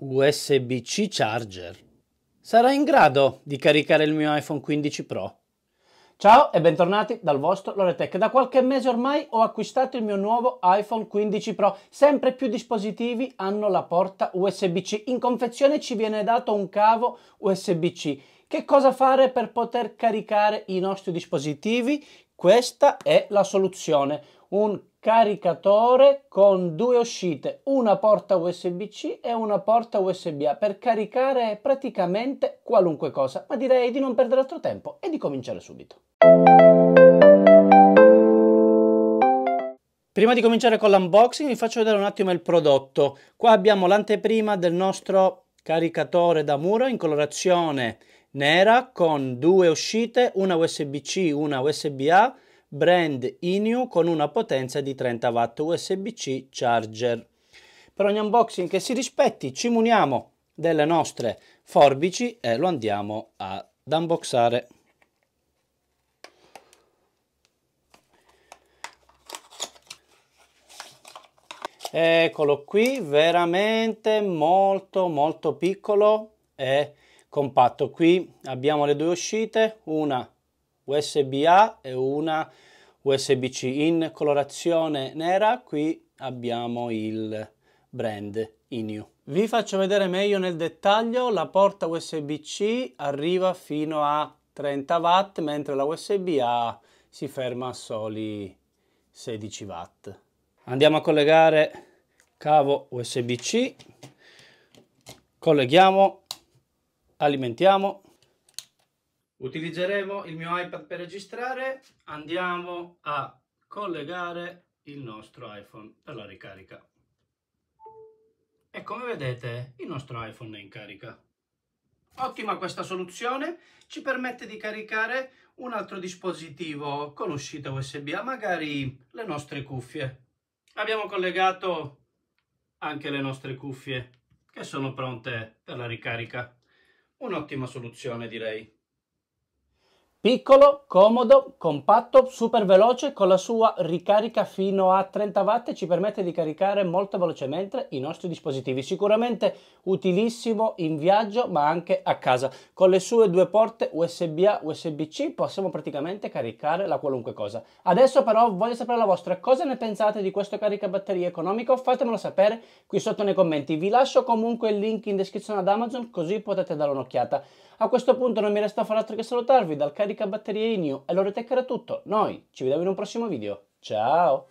USB-C Charger. Sarà in grado di caricare il mio iPhone 15 Pro? Ciao e bentornati dal vostro Loretech. Da qualche mese ormai ho acquistato il mio nuovo iPhone 15 Pro. Sempre più dispositivi hanno la porta USB-C. In confezione ci viene dato un cavo USB-C. Che cosa fare per poter caricare i nostri dispositivi? Questa è la soluzione, un caricatore con due uscite, una porta USB-C e una porta USB-A per caricare praticamente qualunque cosa, ma direi di non perdere altro tempo e di cominciare subito. Prima di cominciare con l'unboxing vi faccio vedere un attimo il prodotto. Qua abbiamo l'anteprima del nostro caricatore da muro in colorazione nera con due uscite, una USB-C, una USB-A, brand Inu con una potenza di 30 watt USB-C charger. Per ogni unboxing che si rispetti ci muniamo delle nostre forbici e lo andiamo ad unboxare. Eccolo qui, veramente molto molto piccolo e compatto. Qui abbiamo le due uscite, una USB-A e una USB-C in colorazione nera. Qui abbiamo il brand Inu. Vi faccio vedere meglio nel dettaglio, la porta USB-C arriva fino a 30 watt, mentre la USB-A si ferma a soli 16 watt. Andiamo a collegare cavo USB-C, colleghiamo alimentiamo. Utilizzeremo il mio iPad per registrare, andiamo a collegare il nostro iPhone per la ricarica. E come vedete il nostro iPhone è in carica. Ottima questa soluzione, ci permette di caricare un altro dispositivo con uscita USB, a magari le nostre cuffie. Abbiamo collegato anche le nostre cuffie che sono pronte per la ricarica. Un'ottima soluzione, direi. Piccolo, comodo, compatto, super veloce, con la sua ricarica fino a 30 watt ci permette di caricare molto velocemente i nostri dispositivi. Sicuramente utilissimo in viaggio ma anche a casa. Con le sue due porte USB-A, USB-C possiamo praticamente caricare la qualunque cosa. Adesso però voglio sapere la vostra, cosa ne pensate di questo caricabatterie economico? Fatemelo sapere qui sotto nei commenti. Vi lascio comunque il link in descrizione ad Amazon così potete dare un'occhiata. A questo punto non mi resta far altro che salutarvi dal carico scarica batterie Inio. Allora tech era tutto, noi ci vediamo in un prossimo video, ciao!